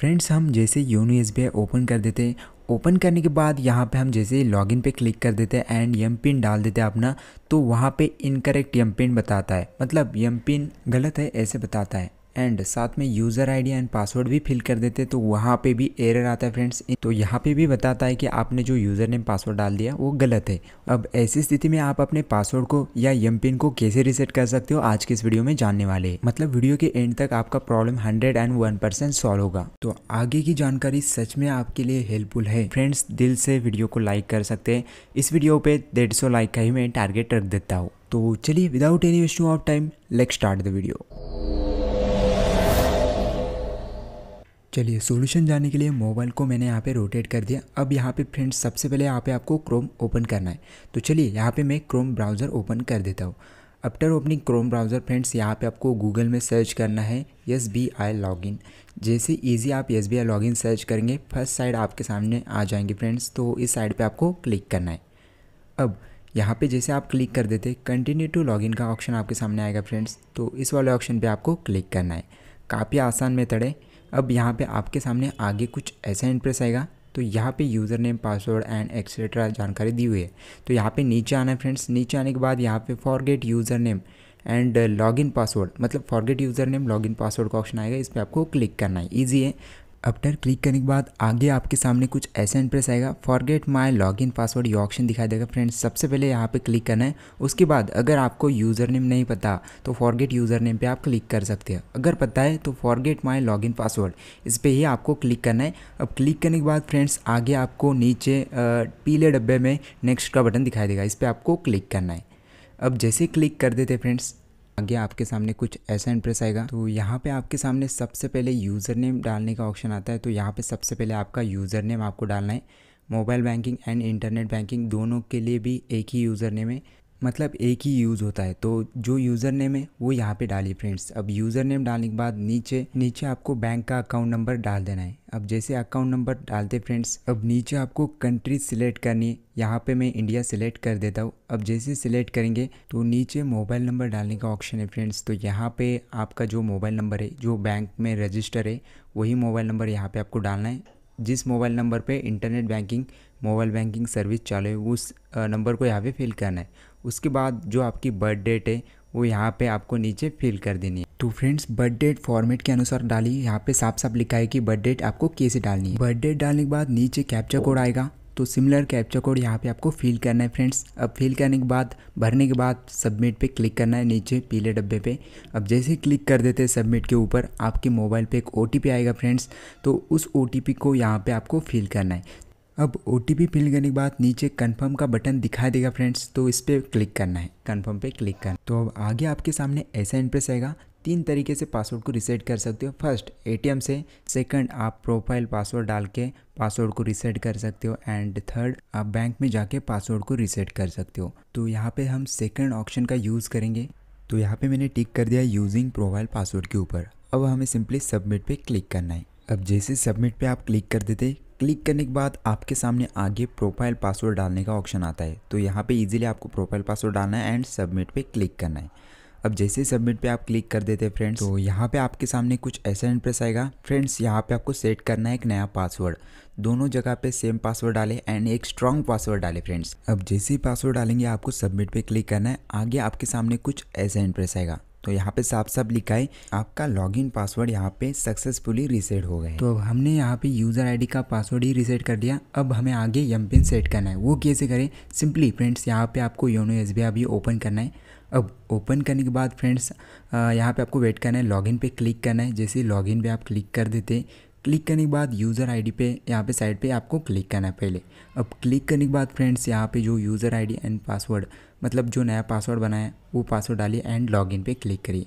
friends हम जैसे YONO S open कर देते हैं ओपन करने के बाद यहाँ पे हम जैसे लॉगिन पे क्लिक कर देते हैं एंड यम पिन डाल देते हैं अपना तो वहाँ पे इनकरेक्ट यम पिन बताता है मतलब यम पिन गलत है ऐसे बताता है एंड साथ में यूज़र आईडी एंड पासवर्ड भी फिल कर देते तो वहाँ पे भी एरर आता है फ्रेंड्स तो यहाँ पे भी बताता है कि आपने जो यूज़र नेम पासवर्ड डाल दिया वो गलत है अब ऐसी स्थिति में आप अपने पासवर्ड को या यम पिन को कैसे रिसेट कर सकते हो आज के इस वीडियो में जानने वाले मतलब वीडियो के एंड तक आपका problem hundred and one percent solve होगा तो आगे की जानकारी सच में आपके लिए हेल्पफुल है फ्रेंड्स दिल से वीडियो को लाइक कर सकते हैं इस वीडियो पे डेढ़ सौ लाइक का ही मैं टारगेट रख देता हूँ तो चलिए without any waste of time let start the video चलिए सॉल्यूशन जाने के लिए मोबाइल को मैंने यहाँ पे रोटेट कर दिया अब यहाँ पे फ्रेंड्स सबसे पहले यहाँ पे आपको क्रोम ओपन करना है तो चलिए यहाँ पे मैं क्रोम ब्राउज़र ओपन कर देता हूँ after opening Chrome browser friends यहाँ पे आपको गूगल में सर्च करना है एस बी आई लॉगिन जैसे ईजी आप S B I login search करेंगे फर्स्ट साइड आपके सामने आ जाएंगे फ्रेंड्स तो इस साइड पर आपको क्लिक करना है अब यहाँ पर जैसे आप क्लिक कर देते कंटिन्यू टू लॉगिन का ऑप्शन आपके सामने आएगा फ्रेंड्स तो इस वाले ऑप्शन पर आपको क्लिक करना है काफ़ी आसान मेथड है अब यहाँ पे आपके सामने आगे कुछ ऐसा इंटरेस्ट आएगा तो यहाँ पे user name password and extra जानकारी दी हुई है तो यहाँ पे नीचे आना है फ्रेंड्स नीचे आने के बाद यहाँ पे forget user name and login password मतलब forget user name login password का ऑप्शन आएगा इस पर आपको क्लिक करना है ईजी है अपटर क्लिक करने के बाद आगे आपके सामने कुछ ऐसा इंप्रेस आएगा फॉरगेट माय लॉगिन पासवर्ड ये ऑप्शन दिखाई देगा फ्रेंड्स सबसे पहले यहाँ पे क्लिक करना है उसके बाद अगर आपको यूज़र नेम नहीं पता तो फॉरगेट यूज़र नेम पे आप क्लिक कर सकते हैं अगर पता है तो फॉरगेट माय लॉगिन पासवर्ड इस पर ही आपको क्लिक करना है अब क्लिक करने के बाद फ्रेंड्स आगे आपको नीचे पीले डब्बे में नेक्स्ट का बटन दिखाई देगा इस पर आपको क्लिक करना है अब जैसे क्लिक कर देते फ्रेंड्स आगे आपके सामने कुछ ऐसा इंप्रेस आएगा तो यहाँ पे आपके सामने सबसे पहले यूज़र नेम डालने का ऑप्शन आता है तो यहाँ पे सबसे पहले आपका यूज़र नेम आपको डालना है mobile banking and internet banking दोनों के लिए भी एक ही यूज़र नेम है मतलब एक ही यूज़ होता है तो जो यूज़र नेम है वो यहाँ पे डालिए फ्रेंड्स अब यूज़र नेम डालने के बाद नीचे नीचे आपको बैंक का अकाउंट नंबर डाल देना है अब जैसे अकाउंट नंबर डालते फ्रेंड्स अब नीचे आपको कंट्री सिलेक्ट करनी है यहाँ पे मैं इंडिया सिलेक्ट कर देता हूँ अब जैसे सिलेक्ट करेंगे तो नीचे मोबाइल नंबर डालने का ऑप्शन है फ्रेंड्स तो यहाँ पे आपका जो मोबाइल नंबर है जो बैंक में रजिस्टर है वही मोबाइल नंबर यहाँ पे आपको डालना है जिस मोबाइल नंबर पे internet banking mobile banking service चालू है उस नंबर को यहाँ पे फिल करना है उसके बाद जो आपकी बर्थ डेट है वो यहाँ पे आपको नीचे फिल कर देनी है तो फ्रेंड्स बर्थ डेट फॉर्मेट के अनुसार डाली यहाँ पे साफ साफ लिखा है कि बर्थ डेट आपको कैसे डालनी है बर्थ डेट डालने के बाद नीचे कैप्चा कोड आएगा तो सिमिलर कैप्चर कोड यहाँ पे आपको फिल करना है फ्रेंड्स अब फिल करने के बाद भरने के बाद सबमिट पे क्लिक करना है नीचे पीले डब्बे पे अब जैसे ही क्लिक कर देते हैं सबमिट के ऊपर आपके मोबाइल पे एक ओ आएगा फ्रेंड्स तो उस ओ को यहाँ पर आपको फिल करना है अब ओ टी पी फिल करने के बाद नीचे कन्फर्म का बटन दिखाई देगा फ्रेंड्स तो इस पर क्लिक करना है कन्फर्म पर क्लिक करना तो अब आगे आपके सामने ऐसा इंटरेस्ट आएगा तीन तरीके से पासवर्ड को रिसेट कर सकते हो फर्स्ट एटीएम से सेकंड आप प्रोफाइल पासवर्ड डाल के पासवर्ड को रिसेट कर सकते हो एंड थर्ड आप बैंक में जाके पासवर्ड को रिसेट कर सकते हो तो यहाँ पे हम सेकंड ऑप्शन का यूज़ करेंगे तो यहाँ पे मैंने टिक कर दिया यूजिंग प्रोफाइल पासवर्ड के ऊपर अब हमें सिंपली सबमिट पर क्लिक करना है अब जैसे सबमिट पर आप क्लिक कर देते क्लिक करने के बाद आपके सामने आगे प्रोफाइल पासवर्ड डालने का ऑप्शन आता है तो यहाँ पर ईजिली आपको प्रोफाइल पासवर्ड डालना है एंड सबमिट पर क्लिक करना है अब जैसे सबमिट पे आप क्लिक कर देते हैं फ्रेंड्स तो यहाँ पे आपके सामने कुछ ऐसा इंटरेस्ट आएगा फ्रेंड्स यहाँ पे आपको सेट करना है एक नया पासवर्ड दोनों जगह पे सेम पासवर्ड डालें एंड एक स्ट्रॉन्ग पासवर्ड डालें फ्रेंड्स अब जैसे ही पासवर्ड डालेंगे आपको सबमिट पे क्लिक करना है आगे आपके सामने कुछ ऐसा इंटरेस्ट आएगा तो यहाँ पे साफ साफ लिखा है आपका लॉगिन पासवर्ड यहाँ पे सक्सेसफुली रीसेट हो गया तो अब हमने यहाँ पे यूज़र आईडी का पासवर्ड ही रीसेट कर दिया अब हमें आगे यम पिन सेट करना है वो कैसे करें सिंपली फ्रेंड्स यहाँ पे आपको योनो एस बी ओपन करना है अब ओपन करने के बाद फ्रेंड्स यहाँ पे आपको वेट करना है लॉगिन पे क्लिक करना है जैसे लॉगिन पे आप क्लिक कर देते हैं क्लिक करने के बाद यूज़र आईडी पे यहाँ पे साइड पे आपको क्लिक करना है पहले अब क्लिक करने के बाद फ्रेंड्स यहाँ पे जो यूज़र आईडी एंड पासवर्ड मतलब जो नया पासवर्ड बनाया वो पासवर्ड डालिए एंड लॉगिन पे क्लिक करिए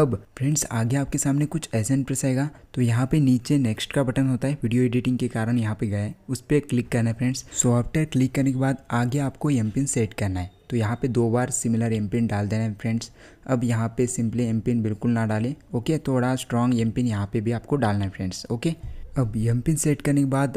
अब फ्रेंड्स आगे आपके सामने कुछ ऐसा प्रेस आएगा तो यहाँ पे नीचे नेक्स्ट का बटन होता है वीडियो एडिटिंग के कारण यहाँ पे गए उस पर क्लिक करना है फ्रेंड्स सॉफ्टवेयर क्लिक करने के बाद आगे आपको एम सेट करना है तो यहाँ पे दो बार सिमिलर एम पिन डाल देना है फ्रेंड्स अब यहाँ पे सिंपली एम पिन बिल्कुल ना डालें ओके थोड़ा स्ट्रॉन्ग एम पिन यहाँ पे भी आपको डालना है फ्रेंड्स ओके अब एम पिन सेट करने के बाद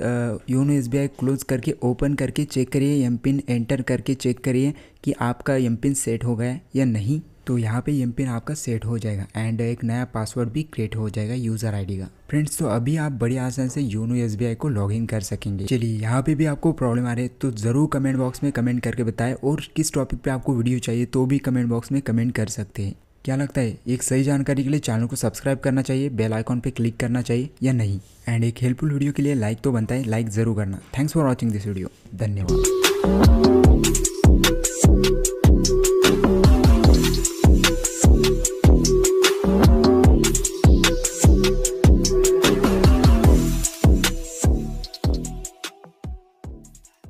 योनो एस क्लोज करके ओपन करके चेक करिए एम पिन एंटर करके चेक करिए कि आपका एम पिन सेट हो गया या नहीं तो यहाँ पे यम पिन आपका सेट हो जाएगा एंड एक नया पासवर्ड भी क्रिएट हो जाएगा यूज़र आईडी का फ्रेंड्स तो अभी आप बड़ी आसान से योनो एस को लॉगिन कर सकेंगे चलिए यहाँ पे भी आपको प्रॉब्लम आ रही है तो ज़रूर कमेंट बॉक्स में कमेंट करके बताएं और किस टॉपिक पे आपको वीडियो चाहिए तो भी कमेंट बॉक्स में कमेंट कर सकते हैं क्या लगता है एक सही जानकारी के लिए चैनल को सब्सक्राइब करना चाहिए बेल आइकॉन पे क्लिक करना चाहिए या नहीं एंड एक हेल्पफुल वीडियो के लिए लाइक तो बनता है लाइक ज़रूर करना thanks for watching this video धन्यवाद